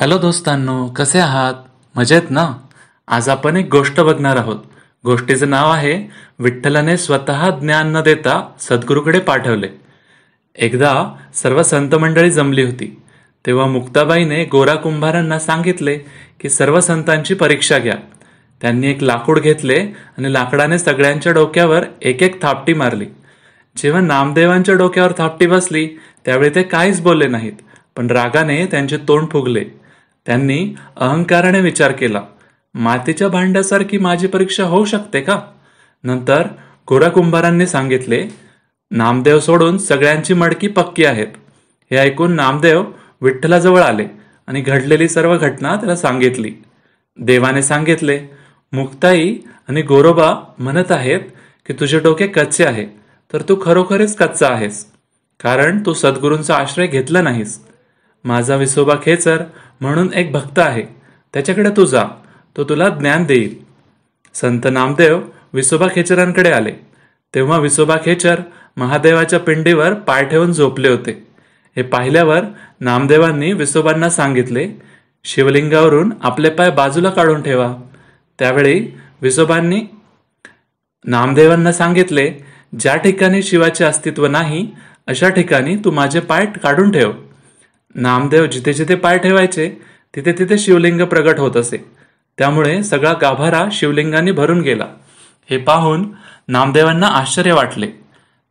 hello दोस्तांनो कसे आहात मजेत ना आज आपण एक गोष्ट बघणार आहोत गोष्टीचं नाव आहे विठ्ठलाने स्वतः ज्ञान न देता सद्गुरूकडे पाठवले एकदा सर्व संत मंडळी जमली होती तेव्हा मुक्ताबाईने गोरा कुंभारांना सांगितले की सर्व संतांची परीक्षा घ्या त्यांनी एक लाकूड घेतले आणि लाकडाने सगळ्यांच्या डोक्यावर एक एक थापटी मारली जेव्हा नामदेवांच्या डोक्यावर थापटी बसली त्यावेळी ते काहीच बोलले नाहीत पण रागाने त्यांचे तोंड फुगले त्यांनी अहंकाराने विचार केला मातीच्या भांड्यासारखी माझी परीक्षा होऊ शकते का नंतर गोरा कुंभारांनी सांगितले नामदेव सोडून सगळ्यांची मडकी पक्की आहेत हे ऐकून नामदेव विठ्ठलाजवळ आले आणि घडलेली सर्व घटना त्याला सांगितली देवाने सांगितले मुक्ताई आणि गोरोबा म्हणत आहेत की तुझे डोके कच्चे आहे तर तू खरोखरच कच्चा आहेस कारण तू सद्गुरूंचा आश्रय घेतला नाहीस माझा विसोबा खेचर म्हणून एक भक्त आहे त्याच्याकडे तू जा तो तुला ज्ञान देईल संत नामदेव विसोबा खेचरांकडे आले तेव्हा विसोबा खेचर महादेवाच्या पिंडीवर पाय ठेवून झोपले होते हे पाहिल्यावर नामदेवांनी विसोबांना सांगितले शिवलिंगावरून आपले पाय बाजूला काढून ठेवा त्यावेळी विसोबांनी नामदेवांना सांगितले ज्या ठिकाणी शिवाचे अस्तित्व नाही अशा ठिकाणी तू माझे पाय काढून ठेव नामदेव जिथे जिथे पाय ठेवायचे तिथे तिथे शिवलिंग प्रगट होत असे त्यामुळे सगळा गाभारा शिवलिंगाने भरून गेला हे पाहून नामदेवांना आश्चर्य वाटले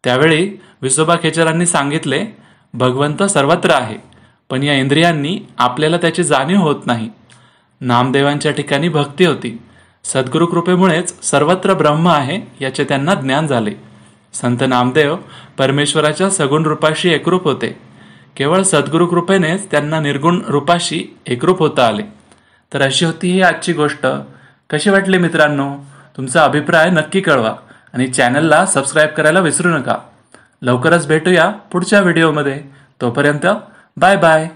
त्यावेळी विसोबा खेचरांनी सांगितले भगवंत सर्वत्र आहे पण या इंद्रियांनी आपल्याला त्याची जाणीव होत नाही नामदेवांच्या ठिकाणी भक्ती होती सद्गुरु कृपेमुळेच सर्वत्र ब्रह्म आहे याचे त्यांना ज्ञान झाले संत नामदेव परमेश्वराच्या सगुण रूपाशी एकरूप होते केवळ सद्गुरु कृपेनेच त्यांना निर्गुण रूपाशी एकरूप होता आले तर अशी होती ही आजची गोष्ट कशी वाटली मित्रांनो तुमचा अभिप्राय नक्की कळवा आणि चॅनलला सबस्क्राईब करायला विसरू नका लवकरच भेटूया पुढच्या व्हिडिओमध्ये तोपर्यंत बाय बाय